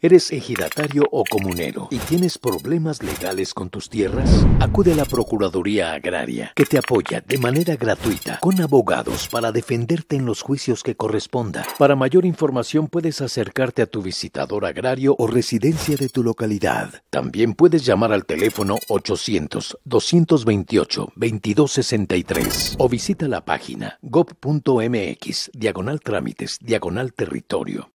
¿Eres ejidatario o comunero y tienes problemas legales con tus tierras? Acude a la Procuraduría Agraria, que te apoya de manera gratuita con abogados para defenderte en los juicios que corresponda. Para mayor información puedes acercarte a tu visitador agrario o residencia de tu localidad. También puedes llamar al teléfono 800-228-2263 o visita la página gov.mx, diagonal trámites, diagonal territorio.